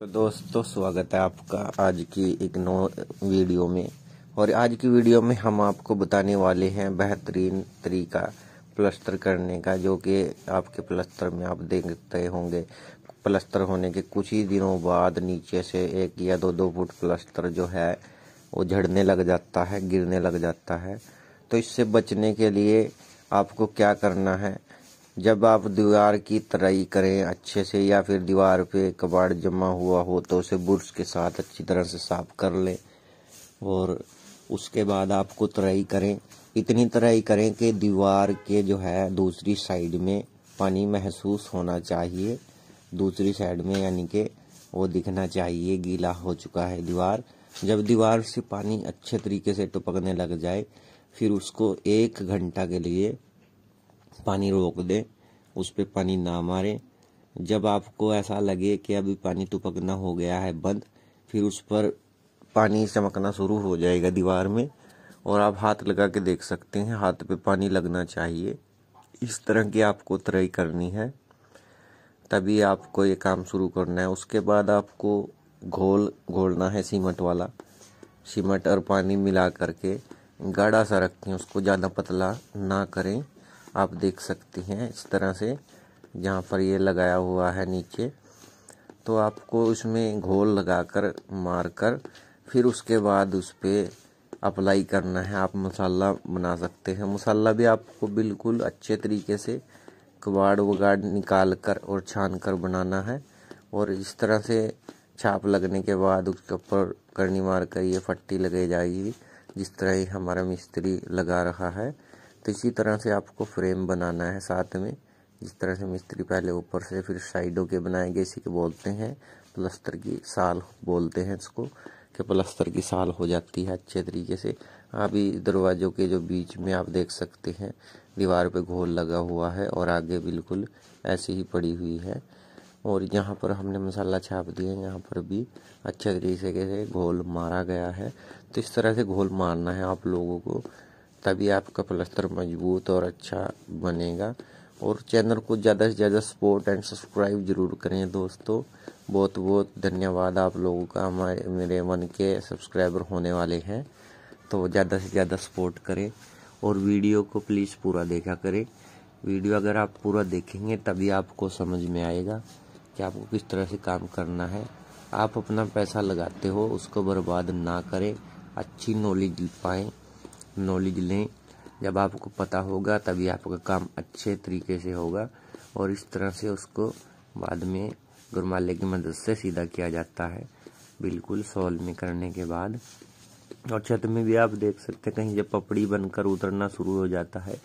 तो दोस्तों तो स्वागत है आपका आज की एक नो वीडियो में और आज की वीडियो में हम आपको बताने वाले हैं बेहतरीन तरीका प्लस्तर करने का जो कि आपके प्लस्तर में आप देखते होंगे प्लस्तर होने के कुछ ही दिनों बाद नीचे से एक या दो दो फुट प्लस्तर जो है वो झड़ने लग जाता है गिरने लग जाता है तो इससे बचने के लिए आपको क्या करना है जब आप दीवार की तराई करें अच्छे से या फिर दीवार पे कबाड़ जमा हुआ हो तो उसे ब्रश के साथ अच्छी तरह से साफ कर लें और उसके बाद आपको तराई करें इतनी तराई करें कि दीवार के जो है दूसरी साइड में पानी महसूस होना चाहिए दूसरी साइड में यानी कि वो दिखना चाहिए गीला हो चुका है दीवार जब दीवार से पानी अच्छे तरीके से टपकने लग जाए फिर उसको एक घंटा के लिए पानी रोक दें उस पर पानी ना मारें जब आपको ऐसा लगे कि अभी पानी टपकना हो गया है बंद फिर उस पर पानी चमकना शुरू हो जाएगा दीवार में और आप हाथ लगा के देख सकते हैं हाथ पे पानी लगना चाहिए इस तरह की आपको तरई करनी है तभी आपको ये काम शुरू करना है उसके बाद आपको घोल घोलना है सीमट वाला सीमट और पानी मिला करके गाढ़ा सा रखें उसको ज़्यादा पतला ना करें आप देख सकती हैं इस तरह से जहाँ पर ये लगाया हुआ है नीचे तो आपको उसमें घोल लगाकर मारकर फिर उसके बाद उस पर अप्लाई करना है आप मसाला बना सकते हैं मसाला भी आपको बिल्कुल अच्छे तरीके से कबाड़ वगाड़ निकाल कर और छान कर बनाना है और इस तरह से छाप लगने के बाद उसके ऊपर करनी मार कर ये फट्टी लगे जाएगी जिस तरह ही हमारा मिस्त्री लगा रहा है तो इसी तरह से आपको फ्रेम बनाना है साथ में जिस तरह से मिस्त्री पहले ऊपर से फिर साइडों के बनाएंगे इसी के बोलते हैं प्लस्तर की साल बोलते हैं इसको कि प्लस्तर की साल हो जाती है अच्छे तरीके से अभी दरवाज़ों के जो बीच में आप देख सकते हैं दीवार पे घोल लगा हुआ है और आगे बिल्कुल ऐसी ही पड़ी हुई है और यहाँ पर हमने मसाला छाप दिया है यहाँ पर भी अच्छे तरीके से घोल मारा गया है तो इस तरह से घोल मारना है आप लोगों को तभी आपका प्लस्तर मजबूत और अच्छा बनेगा और चैनल को ज़्यादा से ज़्यादा सपोर्ट एंड सब्सक्राइब ज़रूर करें दोस्तों बहुत बहुत धन्यवाद आप लोगों का हमारे मेरे मन के सब्सक्राइबर होने वाले हैं तो ज़्यादा से ज़्यादा सपोर्ट करें और वीडियो को प्लीज़ पूरा देखा करें वीडियो अगर आप पूरा देखेंगे तभी आपको समझ में आएगा कि आपको किस तरह से काम करना है आप अपना पैसा लगाते हो उसको बर्बाद ना करें अच्छी नॉलेज पाएँ नॉलेज लें जब आपको पता होगा तभी आपका काम अच्छे तरीके से होगा और इस तरह से उसको बाद में गुरमाले की मदद से सीधा किया जाता है बिल्कुल सॉल्व में करने के बाद और छत में भी आप देख सकते हैं कहीं जब पपड़ी बनकर उतरना शुरू हो जाता है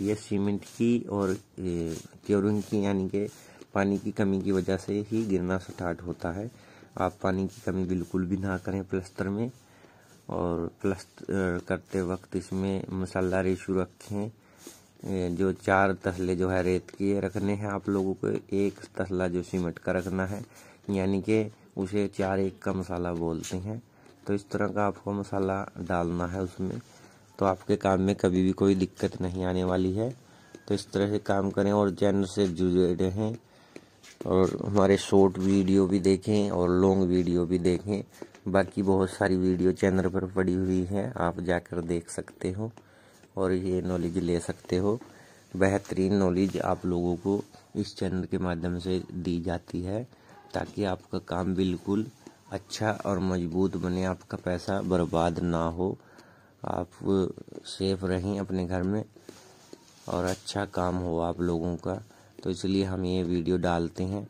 ये सीमेंट की और क्योरिंग की यानी कि पानी की कमी की वजह से ही गिरना स्टार्ट होता है आप पानी की कमी बिल्कुल भी ना करें प्लस्तर में और प्लस करते वक्त इसमें मसाला रेशू रखें जो चार तसले जो है रेत के रखने हैं आप लोगों को एक तसला जो सीमेंट का रखना है यानी कि उसे चार एक का मसाला बोलते हैं तो इस तरह का आपको मसाला डालना है उसमें तो आपके काम में कभी भी कोई दिक्कत नहीं आने वाली है तो इस तरह से काम करें और चैनल से जुड़े रहें और हमारे शॉर्ट वीडियो भी देखें और लॉन्ग वीडियो भी देखें बाकी बहुत सारी वीडियो चैनल पर पड़ी हुई हैं आप जाकर देख सकते हो और ये नॉलेज ले सकते हो बेहतरीन नॉलेज आप लोगों को इस चैनल के माध्यम से दी जाती है ताकि आपका काम बिल्कुल अच्छा और मजबूत बने आपका पैसा बर्बाद ना हो आप सेफ रहें अपने घर में और अच्छा काम हो आप लोगों का तो इसलिए हम ये वीडियो डालते हैं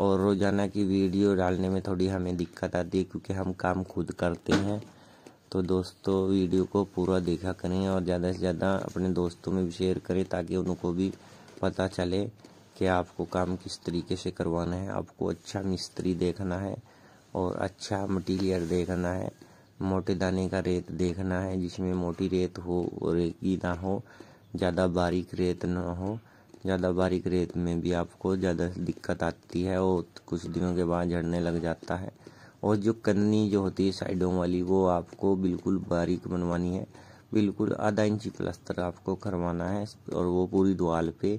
और रोज़ाना की वीडियो डालने में थोड़ी हमें दिक्कत आती है क्योंकि हम काम खुद करते हैं तो दोस्तों वीडियो को पूरा देखा करें और ज़्यादा से ज़्यादा अपने दोस्तों में भी शेयर करें ताकि उनको भी पता चले कि आपको काम किस तरीके से करवाना है आपको अच्छा मिस्त्री देखना है और अच्छा मटीरियल देखना है मोटे दाने का रेत देखना है जिसमें मोटी रेत हो रेगी ना हो ज़्यादा बारीक रेत ना हो ज़्यादा बारीक रेत में भी आपको ज़्यादा दिक्कत आती है और कुछ दिनों के बाद झड़ने लग जाता है और जो कन्नी जो होती है साइडों वाली वो आपको बिल्कुल बारीक बनवानी है बिल्कुल आधा इंची प्लस्तर आपको करवाना है और वो पूरी दुआल पे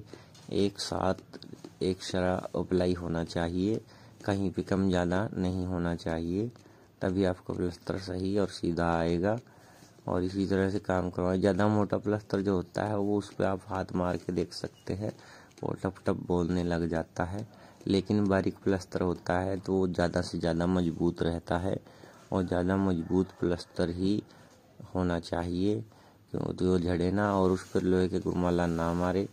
एक साथ एक शरा अप्लाई होना चाहिए कहीं पे कम ज़्यादा नहीं होना चाहिए तभी आपका प्लस्तर सही और सीधा आएगा और इसी तरह से काम करवाएं ज़्यादा मोटा प्लस्तर जो होता है वो उस पर आप हाथ मार के देख सकते हैं वो टप टप बोलने लग जाता है लेकिन बारीक प्लस्तर होता है तो वो ज़्यादा से ज़्यादा मजबूत रहता है और ज़्यादा मजबूत प्लास्टर ही होना चाहिए क्यों तो वो झड़े ना और उस पर लोहे के गुरमाला ना मारे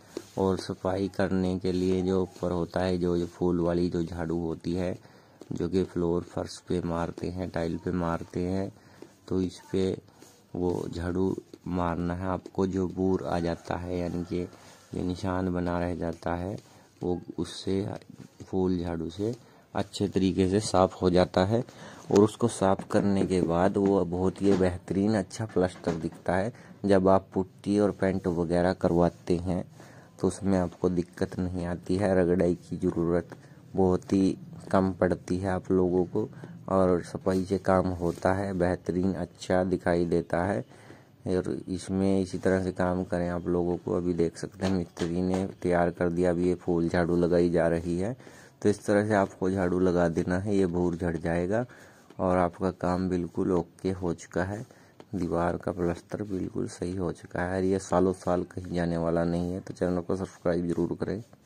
और सफाई करने के लिए जो ऊपर होता है जो जो फूल वाली जो झाड़ू होती है जो कि फ्लोर फर्श पे मारते हैं टाइल पे मारते हैं तो इस पर वो झाड़ू मारना है आपको जो बूर आ जाता है यानी कि जो निशान बना रह जाता है वो उससे फूल झाड़ू से अच्छे तरीके से साफ़ हो जाता है और उसको साफ़ करने के बाद वो बहुत ही बेहतरीन अच्छा प्लास्टर दिखता है जब आप पुट्टी और पेंट वगैरह करवाते हैं तो उसमें आपको दिक्कत नहीं आती है रगड़ाई की ज़रूरत बहुत ही कम पड़ती है आप लोगों को और सफाई से काम होता है बेहतरीन अच्छा दिखाई देता है और इसमें इसी तरह से काम करें आप लोगों को अभी देख सकते हैं मिस्त्री ने तैयार कर दिया अभी ये फूल झाड़ू लगाई जा रही है तो इस तरह से आपको झाड़ू लगा देना है ये भूर झड़ जाएगा और आपका काम बिल्कुल ओके हो चुका है दीवार का प्लस्तर बिल्कुल सही हो चुका है और ये सालों साल कहीं जाने वाला नहीं है तो चैनल को सब्सक्राइब जरूर करें